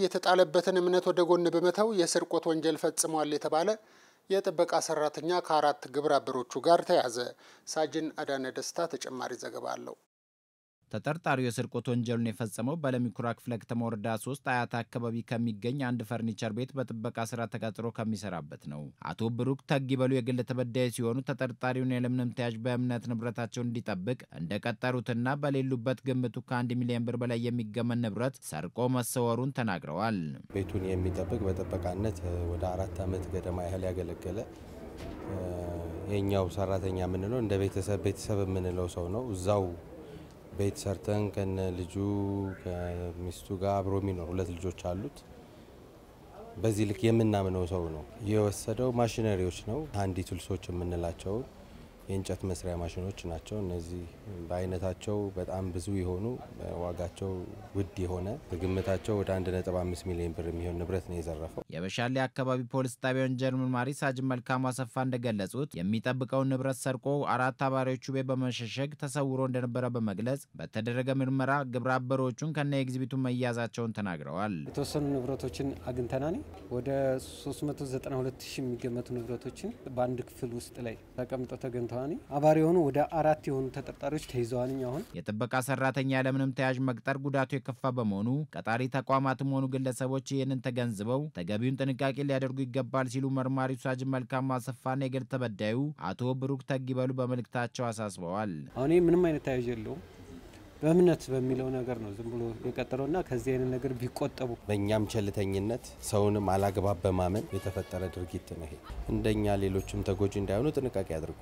የተጣለበትን እምነት ወደ ጎን በመተው የስርቆት ወንጀል ፈጽሟል የተባለ የጥበቃ ሰራተኛ ከአራት ግብረ አበሮቹ ጋር ተያዘ። ሳጅን አዳነ ደስታ ተጨማሪ ዘገባ አለው። ተጠርጣሪው የስርቆት ወንጀሉን የፈጸመው በለሚኩራ ክፍለ ከተማ ወረዳ ሶስት አያት አካባቢ ከሚገኝ አንድ ፈርኒቸር ቤት በጥበቃ ስራ ተቀጥሮ ከሚሰራበት ነው። አቶ ብሩክ በሉ የግል ተበዳይ ሲሆኑ ተጠርጣሪውን የለምንም ተያዥ በእምነት ንብረታቸውን እንዲጠብቅ እንደቀጠሩትና በሌሉበት ግምቱ ከአንድ ሚሊዮን ብር በላይ የሚገመን ንብረት ሰርቆ መሰወሩን ተናግረዋል። ቤቱን የሚጠብቅ በጥበቃነት ወደ አራት ዓመት ገደማ ያህል ያገለገለ የኛው ሰራተኛ የምንለው እንደ ቤተሰብ ቤተሰብ የምንለው ሰው ነው እዛው ቤት ሰርተን ከነ ልጁ ከሚስቱ ጋር አብሮ የሚኖር ሁለት ልጆች አሉት። በዚህ ልክ የምናምነው ሰው ነው። የወሰደው ማሽነሪዎች ነው፣ ሃንዲ ቱልሶች የምንላቸውን የእንጨት መስሪያ ማሽኖች ናቸው። እነዚህ በአይነታቸው በጣም ብዙ የሆኑ ዋጋቸው ውድ የሆነ በግምታቸው ወደ 1.5 ሚሊዮን ብር የሚሆን ንብረት ነው የዘረፈው። የበሻሌ አካባቢ ፖሊስ ጣቢያ ወንጀል ማሪ ሳጅን መልካሙ አሰፋ እንደገለጹት የሚጠብቀውን ንብረት ሰርቆ አራት አባሪዎቹ ቤት በመሸሸግ ተሰውሮ እንደነበረ በመግለጽ በተደረገ ምርመራ ግብረ አበሮቹን ከነ ኤግዚቢቱ መያዛቸውን ተናግረዋል። የተወሰኑ ንብረቶችን አግኝተናል። ወደ 392 ሺህ የሚገመቱ ንብረቶችን በአንድ ክፍል ውስጥ ላይ ተቀምጠው ተገኝተዋል። ተጠርጥረዋል። አባሪ የሆኑ ወደ አራት የሆኑ ተጠርጣሪዎች ተይዘዋል። አሁን የጥበቃ ሰራተኛ ያለምንም ተያዥ መቅጠር ጉዳቱ የከፋ በመሆኑ ቀጣሪ ተቋማትም ሆኑ ግለሰቦች ይህንን ተገንዝበው ተገቢውን ጥንቃቄ ሊያደርጉ ይገባል ሲሉ መርማሪ ሳጅ መልካም አሰፋና የግል ተበዳዩ አቶ ብሩክ ተጊበሉ በመልእክታቸው አሳስበዋል። አሁን ምንም አይነት ተያዥ የለውም በእምነት በሚለው ነገር ነው ዝም ብሎ የቀጠለውና ከዚህ አይነት ነገር ቢቆጠቡ። በእኛም ቸልተኝነት ሰውንም አላግባብ በማመን የተፈጠረ ድርጊት ነው ይሄ። እንደኛ ሌሎችም ተጎጂ እንዳይሆኑ ጥንቃቄ አድርጉ።